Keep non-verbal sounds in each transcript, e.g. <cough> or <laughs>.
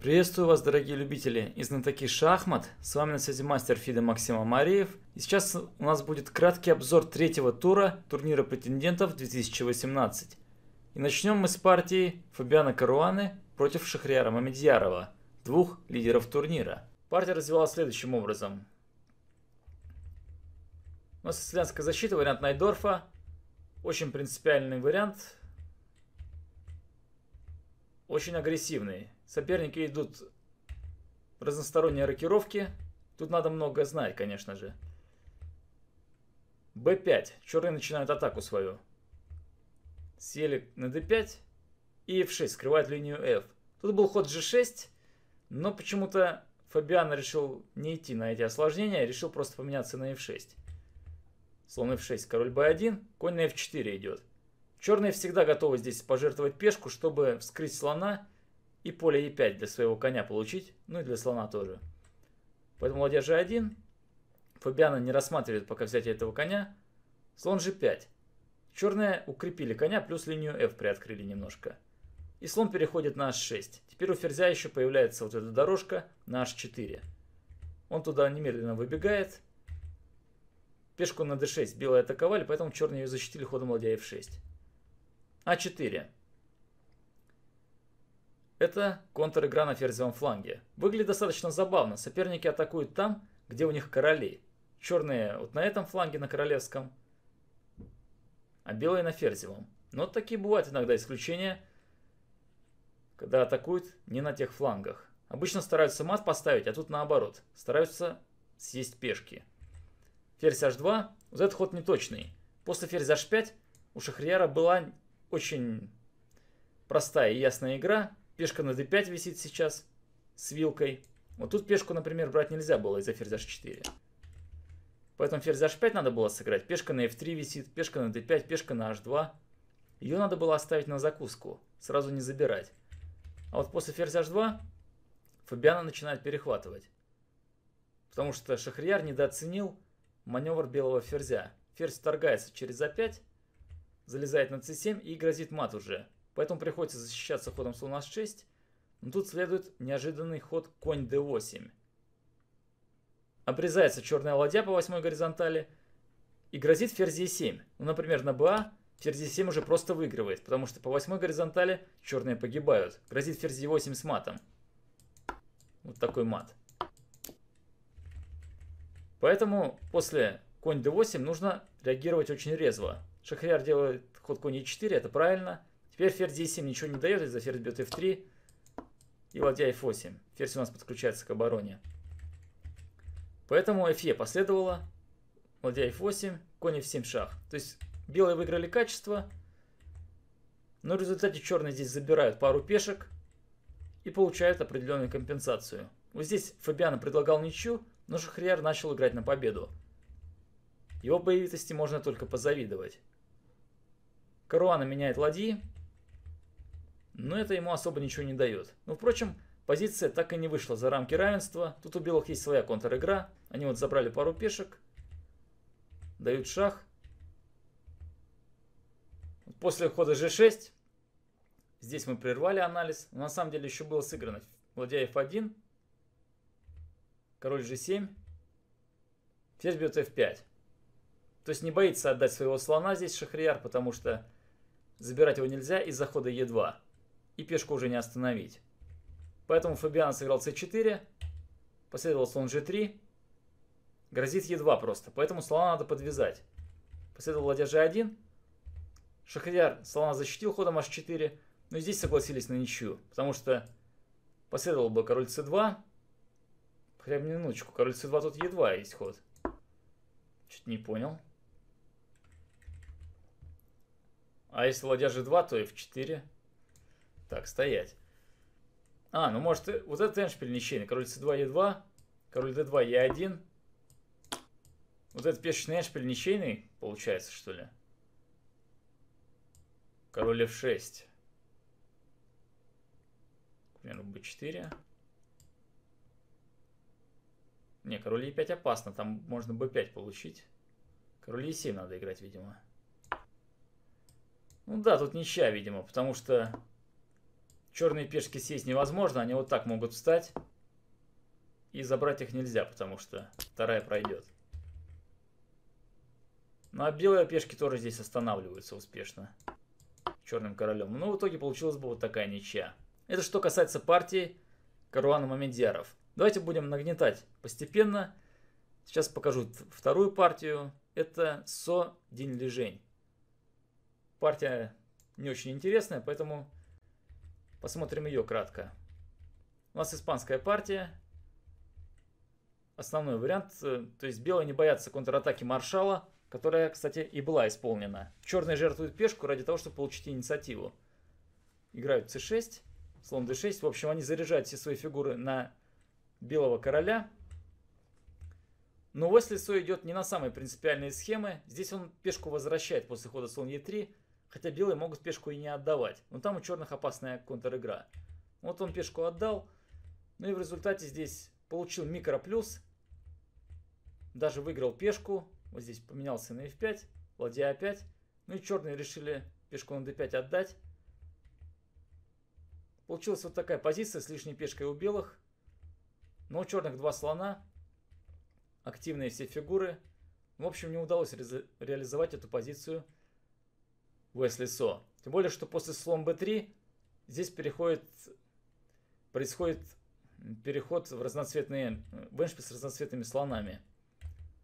Приветствую вас, дорогие любители и знатоки шахмат. С вами на связи мастер Фида Максим Мариев. И сейчас у нас будет краткий обзор третьего тура турнира претендентов 2018. И начнем мы с партии Фабиана Каруаны против Шахриара Мамедьярова, двух лидеров турнира. Партия развивалась следующим образом. У нас итальянская защита, вариант Найдорфа. Очень принципиальный вариант, очень агрессивный. Соперники идут разносторонние рокировки. Тут надо много знать, конечно же. Б5. Черные начинают атаку свою. Сели на d5 и f6 скрывает линию f. Тут был ход g6, но почему-то Фабиан решил не идти на эти осложнения, решил просто поменяться на f6. Слон f6, король b1, конь на f4 идет. Черные всегда готовы здесь пожертвовать пешку, чтобы вскрыть слона и поле e5 для своего коня получить, ну и для слона тоже. Поэтому ладья g1. Фабиана не рассматривает пока взятие этого коня. Слон g5. Черные укрепили коня, плюс линию f приоткрыли немножко. И слон переходит на h6. Теперь у ферзя еще появляется вот эта дорожка на h4. Он туда немедленно выбегает. Пешку на d6 белые атаковали, поэтому черные ее защитили ходом ладья f6. А4. Это контр-игра на ферзевом фланге. Выглядит достаточно забавно. Соперники атакуют там, где у них короли. Черные вот на этом фланге, на королевском, а белые на ферзевом. Но такие бывают иногда исключения, когда атакуют не на тех флангах. Обычно стараются мат поставить, а тут наоборот. Стараются съесть пешки. Ферзь h2. Вот этот ход неточный. После ферзь h5 у Шахрияра была очень простая и ясная игра. Пешка на d5 висит сейчас с вилкой. Вот тут пешку, например, брать нельзя было из-за ферзь h4. Поэтому ферзь h5 надо было сыграть. Пешка на f3 висит, пешка на d5, пешка на h2. Ее надо было оставить на закуску, сразу не забирать. А вот после ферзь h2 Фабиана начинает перехватывать. Потому что Шахрияр недооценил маневр белого ферзя. Ферзь вторгается через a5, а залезает на c7 и грозит мат уже. Поэтому приходится защищаться ходом слон h6. Но тут следует неожиданный ход конь d8. Обрезается черная ладья по восьмой горизонтали и грозит ферзь e7. Ну, например, на ба ферзь e7 уже просто выигрывает, потому что по восьмой горизонтали черные погибают. Грозит ферзь e8 с матом. Вот такой мат. Поэтому после конь d8 нужно реагировать очень резво. Шахрияр делает ход конь e4, это правильно. Теперь ферзь d7 ничего не дает, из-за ферзь бьет f3 и ладья f8. Ферзь у нас подключается к обороне. Поэтому fe последовало, ладья f8, конь f7 шах. То есть белые выиграли качество, но в результате черные здесь забирают пару пешек и получают определенную компенсацию. Вот здесь Фабиано предлагал ничью, но Шахрияр начал играть на победу. Его боевитости можно только позавидовать. Каруана меняет ладьи, но это ему особо ничего не дает. Но, ну, впрочем, позиция так и не вышла за рамки равенства. Тут у белых есть своя контр-игра. Они вот забрали пару пешек, дают шах. После хода g6, здесь мы прервали анализ. на самом деле еще было сыграно ладья f1, король g7, ферзь бьет f5. То есть не боится отдать своего слона здесь Шахрияр, потому что Забирать его нельзя из-за хода Е2. И пешку уже не остановить. Поэтому Фабиан сыграл c4. Последовал слон g3. Грозит Е2 просто. Поэтому слона надо подвязать. Последовал ладья g1. Шахрияр слона защитил ходом h4. Но здесь согласились на ничью. Потому что последовал бы король c2. Хотя бы минуточку. Король c2 тут Е2 есть ход. Чуть не понял. А если ладья g2, то f4. Так, стоять. А, ну может, вот этот эндшпиль ничейный. Король c2, e2. Король d2, e1. Вот этот пешечный эндшпиль ничейный, получается, что ли? Король f6. К примеру, b4. Не, король e5 опасно. Там можно b5 получить. Король e7 надо играть, видимо. Ну да, тут ничья, видимо, потому что черные пешки сесть невозможно, они вот так могут встать. И забрать их нельзя, потому что вторая пройдет. Ну а белые пешки тоже здесь останавливаются успешно. Черным королем. Ну в итоге получилась бы вот такая ничья. Это что касается партии Каруана Мамедьяров. Давайте будем нагнетать постепенно. Сейчас покажу вторую партию. Это Со День Лежень. Партия не очень интересная, поэтому посмотрим ее кратко. У нас испанская партия. Основной вариант, э, то есть белые не боятся контратаки маршала, которая, кстати, и была исполнена. Черные жертвуют пешку ради того, чтобы получить инициативу. Играют c6, слон d6. В общем, они заряжают все свои фигуры на белого короля. Но Уэсли Со идет не на самые принципиальные схемы. Здесь он пешку возвращает после хода слон e3. Хотя белые могут пешку и не отдавать. Но там у черных опасная контр-игра. Вот он пешку отдал. Ну и в результате здесь получил микро плюс. Даже выиграл пешку. Вот здесь поменялся на f5. Ладья опять. Ну и черные решили пешку на d5 отдать. Получилась вот такая позиция с лишней пешкой у белых. Но у черных два слона. Активные все фигуры. В общем, не удалось ре реализовать эту позицию Уэсли Со. Тем более, что после слон b3 здесь переходит, происходит переход в разноцветные, в с разноцветными слонами.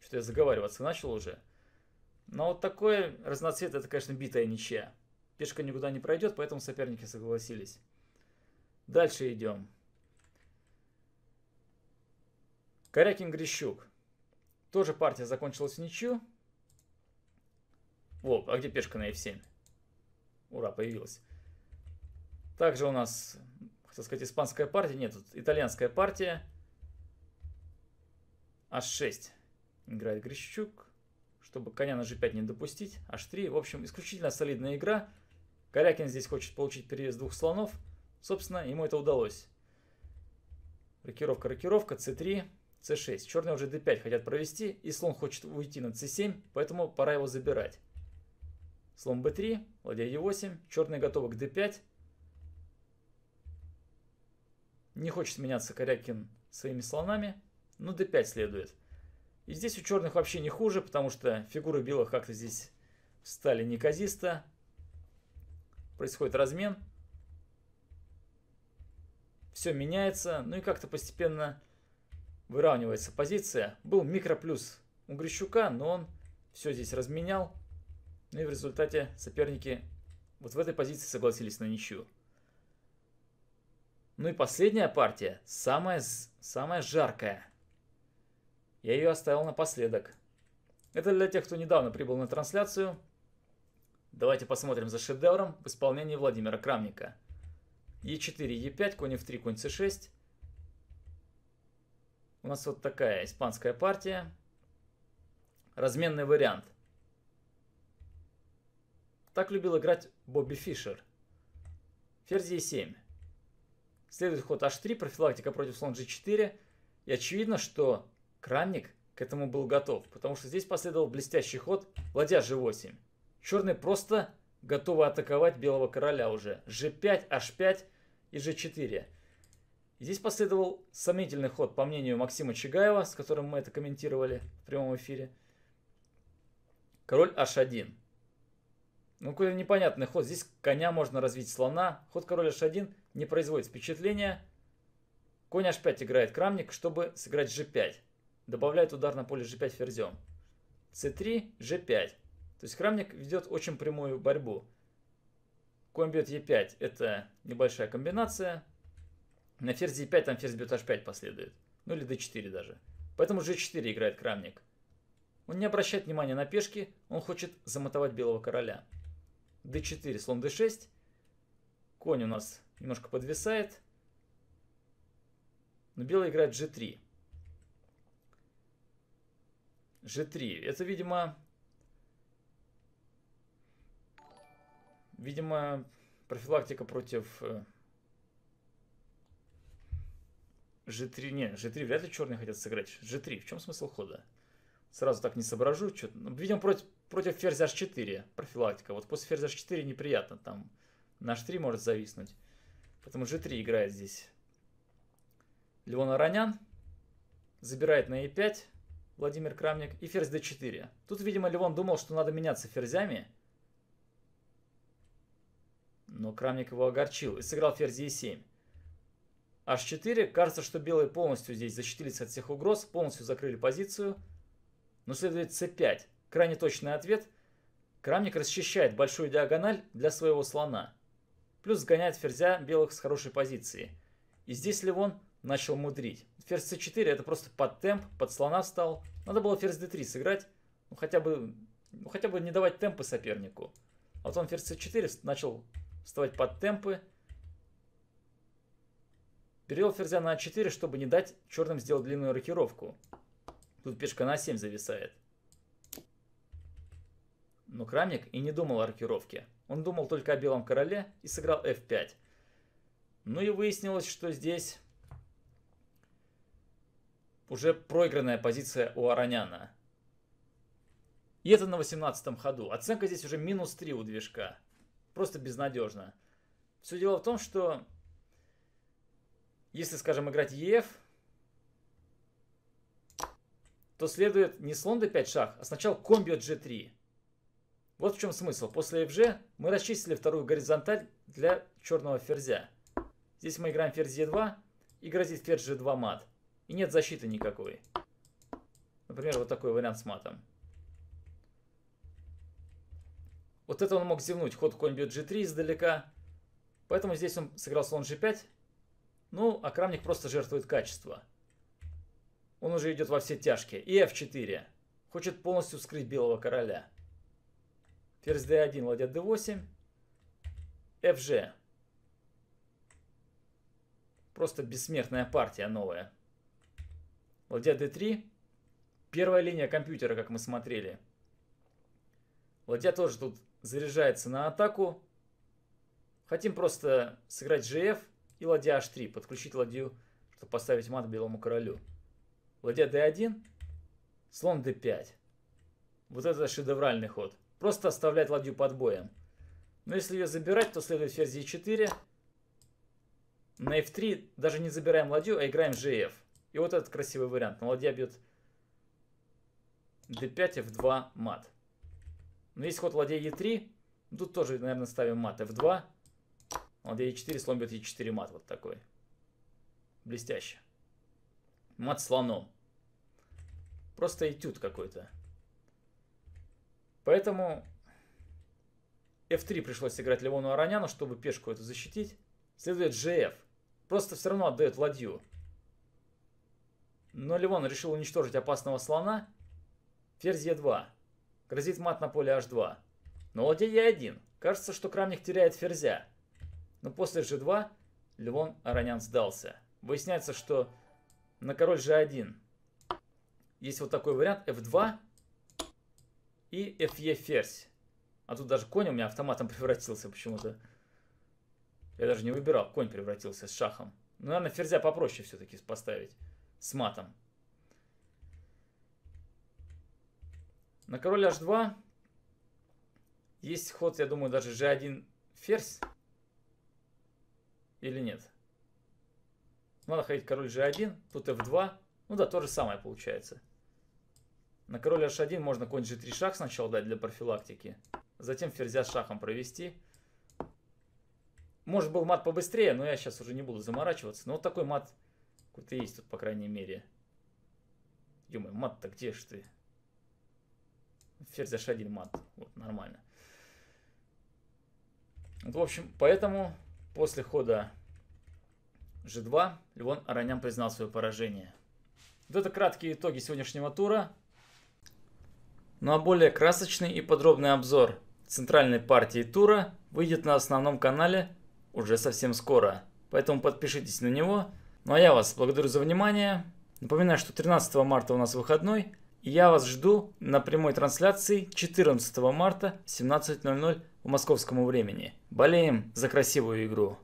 Что я заговариваться начал уже. Но вот такой разноцвет, это, конечно, битая ничья. Пешка никуда не пройдет, поэтому соперники согласились. Дальше идем. Корякин Грищук. Тоже партия закончилась ничью. Во, а где пешка на f7? Ура, появилась. Также у нас, хотел сказать, испанская партия. Нет, тут итальянская партия. H6 играет Грищук, чтобы коня на G5 не допустить. H3, в общем, исключительно солидная игра. Корякин здесь хочет получить перевес двух слонов. Собственно, ему это удалось. Рокировка, рокировка, c3, c6. Черные уже d5 хотят провести, и слон хочет уйти на c7, поэтому пора его забирать. Слон b3, ладья e8, черные готовы к d5. Не хочет меняться Корякин своими слонами, но d5 следует. И здесь у черных вообще не хуже, потому что фигуры белых как-то здесь встали неказисто. Происходит размен. Все меняется, ну и как-то постепенно выравнивается позиция. Был микроплюс у Грищука, но он все здесь разменял. Ну и в результате соперники вот в этой позиции согласились на ничью. Ну и последняя партия, самая, самая жаркая. Я ее оставил напоследок. Это для тех, кто недавно прибыл на трансляцию. Давайте посмотрим за шедевром в исполнении Владимира Крамника. Е4, Е5, конь F3, конь С6. У нас вот такая испанская партия. Разменный вариант. Так любил играть Бобби Фишер. Ферзь e7. Следует ход h3, профилактика против слон g4. И очевидно, что Кранник к этому был готов, потому что здесь последовал блестящий ход, ладья g8. Черные просто готовы атаковать белого короля уже. g5, h5 и g4. здесь последовал сомнительный ход, по мнению Максима Чигаева, с которым мы это комментировали в прямом эфире. Король h1. Ну, какой-то непонятный ход. Здесь коня можно развить, слона. Ход король h1 не производит впечатления. Конь h5 играет крамник, чтобы сыграть g5. Добавляет удар на поле g5 ферзем. c3, g5. То есть крамник ведет очень прямую борьбу. Конь бьет e5. Это небольшая комбинация. На ферзь e5 там ферзь бьет h5 последует. Ну или d4 даже. Поэтому g4 играет крамник. Он не обращает внимания на пешки, он хочет замотовать белого короля d4, слон d6. Конь у нас немножко подвисает. Но белый играет g3. g3. Это, видимо... Видимо, профилактика против g3. Э, Не, g3 вряд ли черные хотят сыграть. g3. В чем смысл хода? Сразу так не соображу. Что ну, видимо, против, против ферзя h4 профилактика. Вот после ферзя h4 неприятно. Там наш 3 может зависнуть. Поэтому g3 играет здесь. Леон Аронян забирает на e5 Владимир Крамник и ферзь d4. Тут, видимо, Леон думал, что надо меняться ферзями. Но Крамник его огорчил и сыграл ферзь e7. h4. Кажется, что белые полностью здесь защитились от всех угроз, полностью закрыли позицию но ну, следует c5. Крайне точный ответ. Крамник расчищает большую диагональ для своего слона. Плюс сгоняет ферзя белых с хорошей позиции. И здесь Левон начал мудрить. Ферзь c4 это просто под темп, под слона встал. Надо было ферзь d3 сыграть, ну, хотя, бы, ну, хотя бы не давать темпы сопернику. А вот он ферзь c4 начал вставать под темпы. Перевел ферзя на a4, а чтобы не дать черным сделать длинную рокировку. Тут пешка на 7 зависает. Но Крамник и не думал о рокировке. Он думал только о белом короле и сыграл f5. Ну и выяснилось, что здесь уже проигранная позиция у Ароняна. И это на 18 ходу. Оценка здесь уже минус 3 у движка. Просто безнадежно. Все дело в том, что если, скажем, играть ЕФ, то следует не слон d5 шах, а сначала комби g3. Вот в чем смысл. После fg мы расчистили вторую горизонталь для черного ферзя. Здесь мы играем ферзь e2 и грозит ферзь g2 мат. И нет защиты никакой. Например, вот такой вариант с матом. Вот это он мог зевнуть. Ход конь бьет g3 издалека. Поэтому здесь он сыграл слон g5. Ну, а крамник просто жертвует качество. Он уже идет во все тяжкие. И f4. Хочет полностью вскрыть белого короля. Ферзь d1, ладья d8. fg. Просто бессмертная партия новая. Ладья d3. Первая линия компьютера, как мы смотрели. Ладья тоже тут заряжается на атаку. Хотим просто сыграть gf и ладья h3. Подключить ладью, чтобы поставить мат белому королю. Ладья d1, слон d5. Вот это шедевральный ход. Просто оставлять ладью под боем. Но если ее забирать, то следует ферзь e4. На f3 даже не забираем ладью, а играем gf. И вот этот красивый вариант. Но ладья бьет d5, f2, мат. Но есть ход ладья e3. Тут тоже, наверное, ставим мат f2. Ладья e4, слон бьет e4, мат. Вот такой. Блестяще. Мат слоном. Просто этюд какой-то. Поэтому f3 пришлось играть Леону Ароняну, чтобы пешку эту защитить. Следует gf. Просто все равно отдает ладью. Но Левон решил уничтожить опасного слона. Ферзь e2. Грозит мат на поле h2. Но ладья e1. Кажется, что Крамник теряет ферзя. Но после g2 Левон Аронян сдался. Выясняется, что на король g1. Есть вот такой вариант f2 и fe ферзь. А тут даже конь у меня автоматом <laughs> превратился почему-то. Я даже не выбирал, конь превратился с шахом. Ну, наверное, ферзя попроще все-таки поставить с матом. На король h2 есть ход, я думаю, даже g1 ферзь. Или нет? Ну, надо ходить король g1, тут f2. Ну да, то же самое получается. На король h1 можно конь g3 шаг сначала дать для профилактики. Затем ферзя шахом провести. Может был мат побыстрее, но я сейчас уже не буду заморачиваться. Но вот такой мат какой-то есть тут, по крайней мере. ё мат-то где ж ты? Ферзь h1 мат. Вот, нормально. Вот, в общем, поэтому после хода G2 Левон Аранян признал свое поражение. Вот это краткие итоги сегодняшнего тура. Ну а более красочный и подробный обзор центральной партии тура выйдет на основном канале уже совсем скоро. Поэтому подпишитесь на него. Ну а я вас благодарю за внимание. Напоминаю, что 13 марта у нас выходной. И я вас жду на прямой трансляции 14 марта в 17.00 по московскому времени. Болеем за красивую игру.